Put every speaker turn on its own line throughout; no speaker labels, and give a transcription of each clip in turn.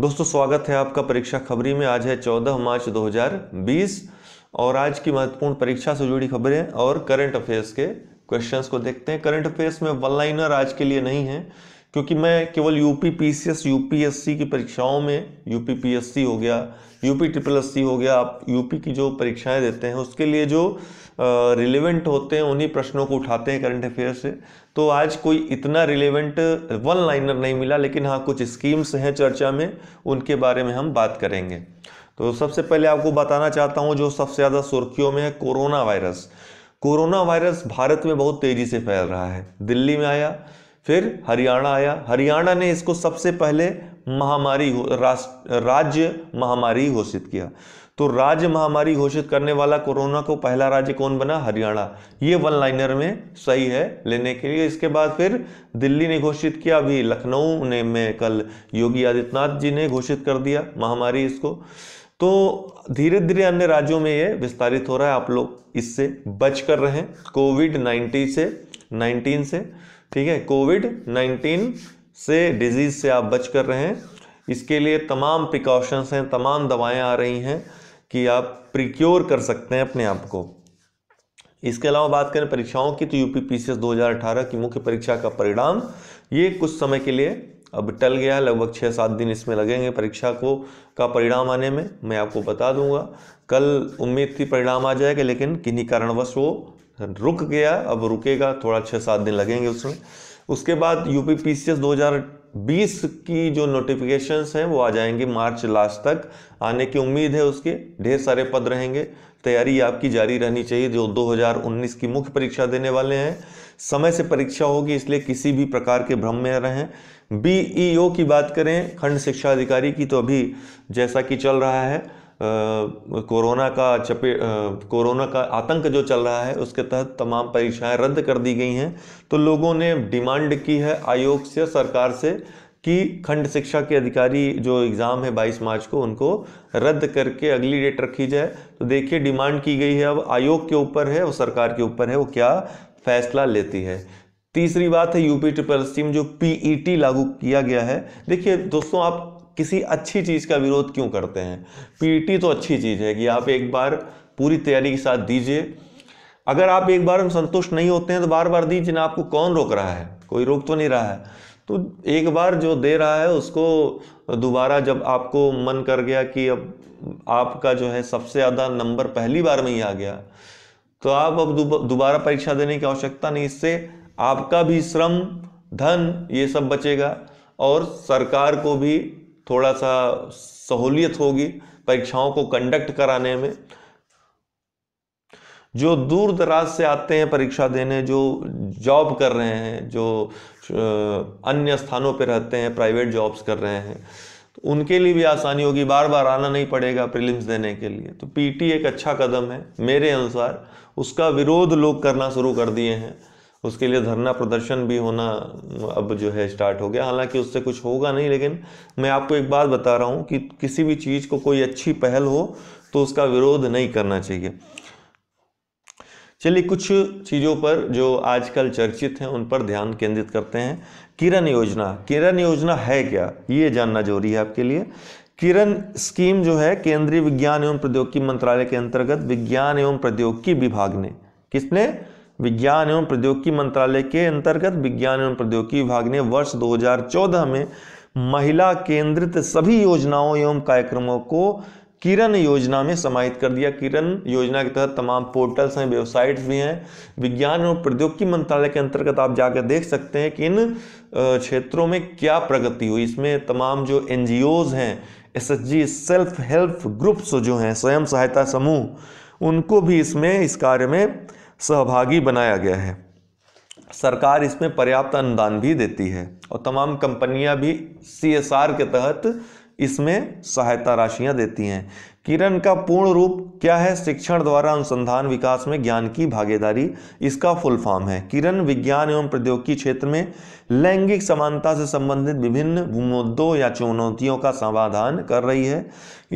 दोस्तों स्वागत है आपका परीक्षा खबरी में आज है 14 मार्च 2020 और आज की महत्वपूर्ण परीक्षा से जुड़ी खबरें और करंट अफेयर्स के क्वेश्चंस को देखते हैं करंट अफेयर्स में वन लाइनर आज के लिए नहीं है क्योंकि मैं केवल U P P C S U P S C की परीक्षाओं में U P P S C हो गया यूपी ट्रिपल एस सी हो गया आप यूपी की जो परीक्षाएं देते हैं उसके लिए जो रिलेवेंट होते हैं उन्हीं प्रश्नों को उठाते हैं करंट अफेयर से तो आज कोई इतना रिलेवेंट वन लाइनर नहीं मिला लेकिन हाँ कुछ स्कीम्स हैं चर्चा में उनके बारे में हम बात करेंगे तो सबसे पहले आपको बताना चाहता हूँ जो सबसे ज़्यादा सुर्खियों में है corona virus corona virus Bharat में बहुत तेज़ी से फैल रहा है दिल्ली में आया फिर हरियाणा आया हरियाणा ने इसको सबसे पहले महामारी राज्य महामारी घोषित किया तो राज्य महामारी घोषित करने वाला कोरोना को पहला राज्य कौन बना हरियाणा ये वन लाइनर में सही है लेने के लिए इसके बाद फिर दिल्ली ने घोषित किया अभी लखनऊ ने में कल योगी आदित्यनाथ जी ने घोषित कर दिया महामारी इसको तो धीरे धीरे अन्य राज्यों में ये विस्तारित हो रहा है आप लोग इससे बच कर रहें कोविड नाइन्टीन से नाइन्टीन से ठीक है कोविड नाइन्टीन से डिजीज़ से आप बच कर रहे हैं इसके लिए तमाम प्रिकॉशंस हैं तमाम दवाएं आ रही हैं कि आप प्रिक्योर कर सकते हैं अपने आप को इसके अलावा बात करें परीक्षाओं की तो यूपी पीसीएस 2018 की मुख्य परीक्षा का परिणाम ये कुछ समय के लिए अब टल गया है लगभग छः सात दिन इसमें लगेंगे परीक्षा को का परिणाम आने में मैं आपको बता दूंगा कल उम्मीद थी परिणाम आ जाएगा लेकिन किन्हीं कारणवश वो रुक गया अब रुकेगा थोड़ा छः सात दिन लगेंगे उसमें उसके बाद U P P C S दो हज़ार बीस की जो नोटिफिकेशंस हैं वो आ जाएंगे मार्च लास्ट तक आने की उम्मीद है उसके ढेर सारे पद रहेंगे तैयारी आपकी जारी रहनी चाहिए जो 2019 की मुख्य परीक्षा देने वाले हैं समय से परीक्षा होगी इसलिए किसी भी प्रकार के भ्रम में रहें बीईओ e की बात करें खंड शिक्षा अधिकारी की तो अभी जैसा कि चल रहा है कोरोना का चपे कोरोना का आतंक जो चल रहा है उसके तहत तमाम परीक्षाएं रद्द कर दी गई हैं तो लोगों ने डिमांड की है आयोग से सरकार से कि खंड शिक्षा के अधिकारी जो एग्ज़ाम है 22 मार्च को उनको रद्द करके अगली डेट रखी जाए तो देखिए डिमांड की गई है अब आयोग के ऊपर है और सरकार के ऊपर है वो क्या फैसला लेती है तीसरी बात है यूपी ट्रिपल स्टीम जो पीईटी लागू किया गया है देखिए दोस्तों आप किसी अच्छी चीज़ का विरोध क्यों करते हैं पीटी e तो अच्छी चीज़ है कि आप एक बार पूरी तैयारी के साथ दीजिए अगर आप एक बार संतुष्ट नहीं होते हैं तो बार बार दीजिए ना आपको कौन रोक रहा है कोई रोक तो नहीं रहा है तो एक बार जो दे रहा है उसको दोबारा जब आपको मन कर गया कि अब आपका जो है सबसे ज़्यादा नंबर पहली बार में ही आ गया तो आप अब दोबारा परीक्षा देने की आवश्यकता नहीं इससे आपका भी श्रम धन ये सब बचेगा और सरकार को भी थोड़ा सा सहूलियत होगी परीक्षाओं को कंडक्ट कराने में जो दूर दराज से आते हैं परीक्षा देने जो जॉब कर रहे हैं जो अन्य स्थानों पर रहते हैं प्राइवेट जॉब्स कर रहे हैं तो उनके लिए भी आसानी होगी बार बार आना नहीं पड़ेगा प्रीलिम्स देने के लिए तो पीटी एक अच्छा कदम है मेरे अनुसार उसका विरोध लोग करना शुरू कर दिए हैं उसके लिए धरना प्रदर्शन भी होना अब जो है स्टार्ट हो गया हालांकि उससे कुछ होगा नहीं लेकिन मैं आपको एक बात बता रहा हूँ कि किसी भी चीज़ को कोई अच्छी पहल हो तो उसका विरोध नहीं करना चाहिए चलिए कुछ चीज़ों पर जो आजकल चर्चित हैं उन पर ध्यान केंद्रित करते हैं किरण योजना किरण योजना है क्या ये जानना जरूरी है आपके लिए किरण स्कीम जो है केंद्रीय विज्ञान एवं प्रौद्योगिकी मंत्रालय के अंतर्गत विज्ञान एवं प्रौद्योगिकी विभाग ने किसने विज्ञान एवं प्रौद्योगिकी मंत्रालय के अंतर्गत विज्ञान एवं प्रौद्योगिकी विभाग ने वर्ष 2014 में महिला केंद्रित सभी योजनाओं एवं कार्यक्रमों को किरण योजना में समाहित कर दिया किरण योजना के तहत तमाम पोर्टल्स हैं वेबसाइट्स भी हैं विज्ञान एवं प्रौद्योगिकी मंत्रालय के अंतर्गत आप जाकर देख सकते हैं कि इन क्षेत्रों में क्या प्रगति हुई इसमें तमाम जो एन हैं एस सेल्फ हेल्प ग्रुप्स जो हैं स्वयं सहायता समूह उनको भी इसमें इस कार्य में सहभागी बनाया गया है सरकार इसमें पर्याप्त अनुदान भी देती है और तमाम कंपनियां भी सी के तहत इसमें सहायता राशियां देती हैं किरण का पूर्ण रूप क्या है शिक्षण द्वारा अनुसंधान विकास में ज्ञान की भागीदारी इसका फुल फॉर्म है किरण विज्ञान एवं प्रौद्योगिकी क्षेत्र में लैंगिक समानता से संबंधित विभिन्न मुद्दों या चुनौतियों का समाधान कर रही है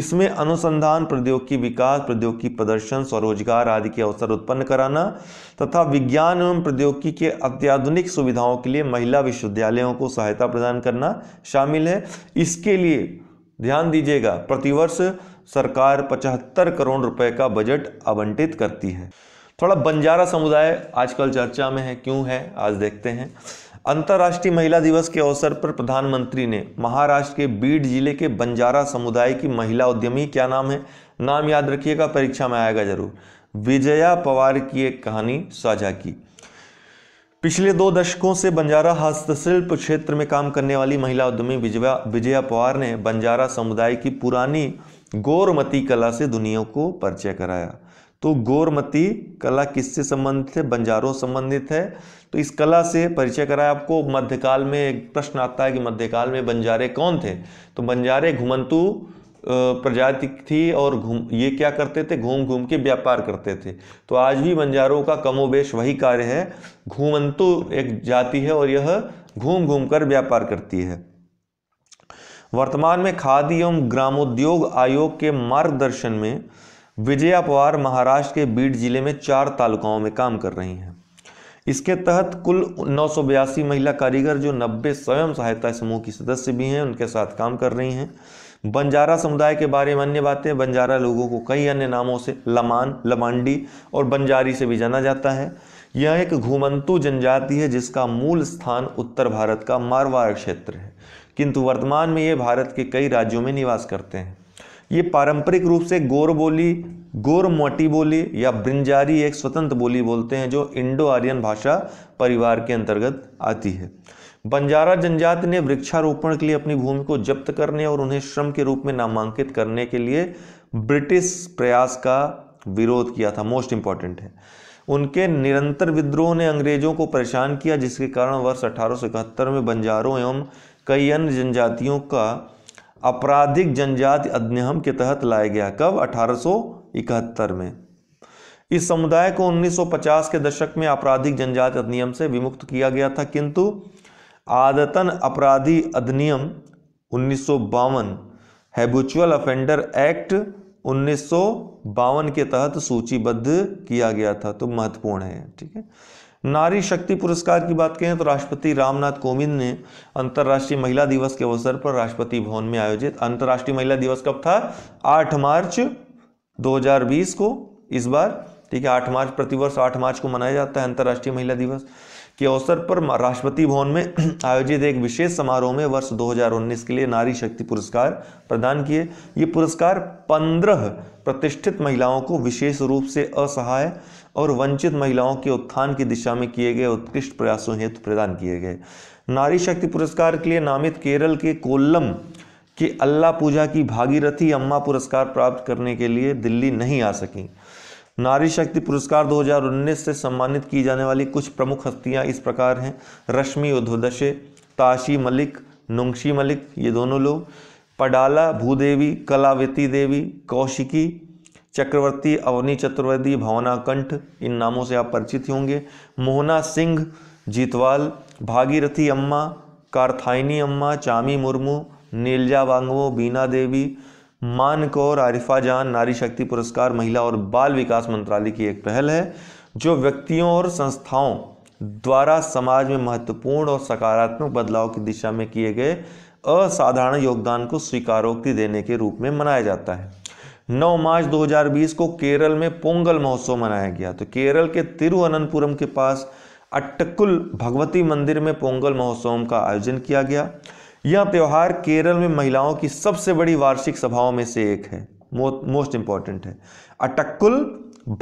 इसमें अनुसंधान प्रौद्योगिकी विकास प्रौद्योगिकी प्रदर्शन स्वरोजगार आदि के अवसर उत्पन्न कराना तथा विज्ञान एवं प्रौद्योगिकी के अत्याधुनिक सुविधाओं के लिए महिला विश्वविद्यालयों को सहायता प्रदान करना शामिल है इसके लिए ध्यान दीजिएगा प्रतिवर्ष सरकार 75 करोड़ रुपए का बजट आवंटित करती है थोड़ा बंजारा समुदाय आजकल चर्चा में है क्यों है आज देखते हैं अंतर्राष्ट्रीय महिला दिवस के अवसर पर प्रधानमंत्री ने महाराष्ट्र के बीड जिले के बंजारा समुदाय की महिला उद्यमी क्या नाम है नाम याद रखिएगा परीक्षा में आएगा जरूर विजया पवार की एक कहानी साझा की पिछले दो दशकों से बंजारा हस्तशिल्प क्षेत्र में काम करने वाली महिला उद्यमी विजया विजया पवार ने बंजारा समुदाय की पुरानी गोरमती कला से दुनिया को परिचय कराया तो गोरमती कला किससे संबंधित है बंजारों संबंधित है तो इस कला से परिचय कराया आपको मध्यकाल में एक प्रश्न आता है कि मध्यकाल में बंजारे कौन थे तो बंजारे घुमंतु प्रजाति थी और घूम ये क्या करते थे घूम घूम के व्यापार करते थे तो आज भी बंजारों का कमोबेश वही कार्य है घूमंतु एक जाति है और यह घूम घूम कर व्यापार करती है वर्तमान में खादी एवं ग्रामोद्योग आयोग के मार्गदर्शन में विजया पवार महाराष्ट्र के बीड जिले में चार तालुकाओं में काम कर रही हैं इसके तहत कुल नौ महिला कारीगर जो 90 स्वयं सहायता समूह की सदस्य भी हैं उनके साथ काम कर रही हैं बंजारा समुदाय के बारे में अन्य बातें बंजारा लोगों को कई अन्य नामों से लमान लमांडी और बंजारी से भी जाना जाता है यह एक घुमंतु जनजाति है जिसका मूल स्थान उत्तर भारत का मारवाड़ क्षेत्र है किंतु वर्तमान में ये भारत के कई राज्यों में निवास करते हैं ये पारंपरिक रूप से गोर बोली गोर मोटी बोली या ब्रिंजारी एक स्वतंत्र बोली बोलते हैं जो इंडो आर्यन भाषा परिवार के अंतर्गत आती है बंजारा जनजाति ने वृक्षारोपण के लिए अपनी भूमि को जब्त करने और उन्हें श्रम के रूप में नामांकित करने के लिए ब्रिटिश प्रयास का विरोध किया था मोस्ट इंपॉर्टेंट है उनके निरंतर विद्रोह ने अंग्रेजों को परेशान किया जिसके कारण वर्ष अठारह में बंजारों एवं कई अन्य जनजातियों का आपराधिक जनजाति अधिनियम के तहत लाया गया कब 1871 में इस समुदाय को 1950 के दशक में आपराधिक जनजाति अधिनियम से विमुक्त किया गया था किंतु आदतन अपराधी अधिनियम उन्नीस हैबिचुअल अफेंडर एक्ट उन्नीस के तहत सूचीबद्ध किया गया था तो महत्वपूर्ण है ठीक है नारी शक्ति पुरस्कार की बात करें तो राष्ट्रपति रामनाथ कोविंद ने अंतर्राष्ट्रीय महिला दिवस के अवसर पर राष्ट्रपति भवन में आयोजित अंतर्राष्ट्रीय महिला दिवस कब था 8 मार्च 2020 को इस बार ठीक है 8 मार्च प्रतिवर्ष 8 मार्च को मनाया जाता है अंतर्राष्ट्रीय महिला दिवस के अवसर पर राष्ट्रपति भवन में आयोजित एक विशेष समारोह में वर्ष 2019 के लिए नारी शक्ति पुरस्कार प्रदान किए ये पुरस्कार 15 प्रतिष्ठित महिलाओं को विशेष रूप से असहाय और वंचित महिलाओं के उत्थान की दिशा में किए गए उत्कृष्ट प्रयासों हेतु प्रदान किए गए नारी शक्ति पुरस्कार के लिए नामित केरल के कोल्लम के अल्लाह पूजा की भागीरथी अम्मा पुरस्कार प्राप्त करने के लिए दिल्ली नहीं आ सकी नारी शक्ति पुरस्कार 2019 से सम्मानित की जाने वाली कुछ प्रमुख हस्तियां इस प्रकार हैं रश्मि उध्वदशे ताशी मलिक नुंगशी मलिक ये दोनों लोग पडाला भूदेवी कलावती देवी कौशिकी चक्रवर्ती अवनी चतुर्वेदी भवना कंठ इन नामों से आप परिचित होंगे मोहना सिंह जीतवाल भागीरथी अम्मा कारथाइनी अम्मा चामी मुर्मू नीलजा वांगवो बीना देवी मान कौर आरिफा जान नारी शक्ति पुरस्कार महिला और बाल विकास मंत्रालय की एक पहल है जो व्यक्तियों और संस्थाओं द्वारा समाज में महत्वपूर्ण और सकारात्मक बदलाव की दिशा में किए गए असाधारण योगदान को स्वीकारोक्ति देने के रूप में मनाया जाता है 9 मार्च 2020 को केरल में पोंगल महोत्सव मनाया गया तो केरल के तिरुवनंतपुरम के पास अट्टकुल भगवती मंदिर में पोंगल महोत्सव का आयोजन किया गया यह त्यौहार केरल में महिलाओं की सबसे बड़ी वार्षिक सभाओं में से एक है मोस्ट इम्पॉर्टेंट है अटक्कुल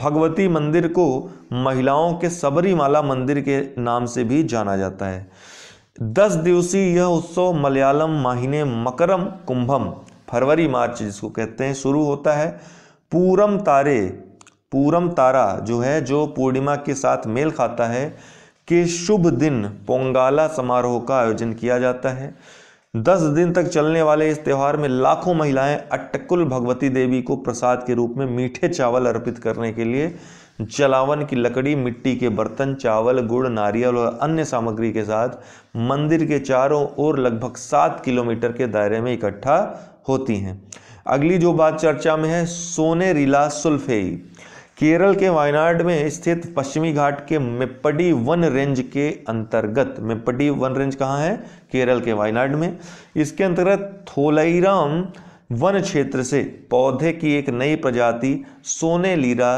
भगवती मंदिर को महिलाओं के सबरीमाला मंदिर के नाम से भी जाना जाता है दस दिवसीय यह उत्सव मलयालम माहिने मकरम कुंभम फरवरी मार्च जिसको कहते हैं शुरू होता है पूरम तारे पूरम तारा जो है जो पूर्णिमा के साथ मेल खाता है के शुभ दिन पोंगाला समारोह का आयोजन किया जाता है दस दिन तक चलने वाले इस त्यौहार में लाखों महिलाएं अट्टकुल भगवती देवी को प्रसाद के रूप में मीठे चावल अर्पित करने के लिए जलावन की लकड़ी मिट्टी के बर्तन चावल गुड़ नारियल और अन्य सामग्री के साथ मंदिर के चारों ओर लगभग सात किलोमीटर के दायरे में इकट्ठा होती हैं अगली जो बात चर्चा में है सोने सोनेरिला सुल्फेई केरल के वायनाड में स्थित पश्चिमी घाट के मेपडी वन रेंज के अंतर्गत मेपडी वन रेंज कहाँ है केरल के वायनाड में इसके अंतर्गत थोलईराम वन क्षेत्र से पौधे की एक नई प्रजाति सोने लीरा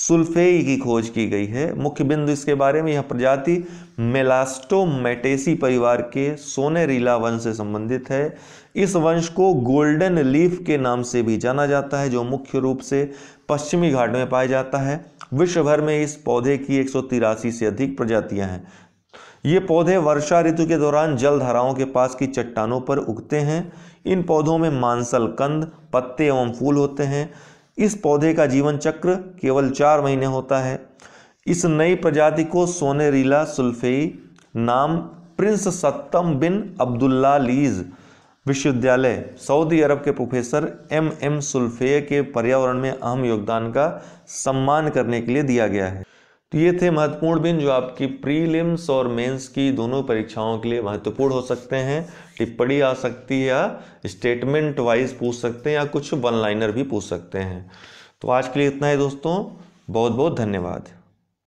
सुल्फेई की खोज की गई है मुख्य बिंदु इसके बारे में यह प्रजाति मेलास्टोमेटेसी परिवार के सोनेरीला वंश से संबंधित है इस वंश को गोल्डन लीफ के नाम से भी जाना जाता है जो मुख्य रूप से पश्चिमी घाट में पाया जाता है विश्व भर में इस पौधे की एक से अधिक प्रजातियां हैं ये पौधे वर्षा ऋतु के दौरान जल धाराओं के पास की चट्टानों पर उगते हैं इन पौधों में मांसल कंद पत्ते एवं फूल होते हैं इस पौधे का जीवन चक्र केवल चार महीने होता है इस नई प्रजाति को सोनेरीला सुल्फेई नाम प्रिंस सत्तम बिन अब्दुल्ला लीज विश्वविद्यालय सऊदी अरब के प्रोफेसर एम एम सुल्फे के पर्यावरण में अहम योगदान का सम्मान करने के लिए दिया गया है तो ये थे महत्वपूर्ण बिन जो आपकी प्रीलिम्स और मेंस की दोनों परीक्षाओं के लिए महत्वपूर्ण हो सकते हैं टिप्पणी आ सकती है या स्टेटमेंट वाइज पूछ सकते हैं या कुछ वन लाइनर भी पूछ सकते हैं तो आज के लिए इतना ही दोस्तों बहुत बहुत धन्यवाद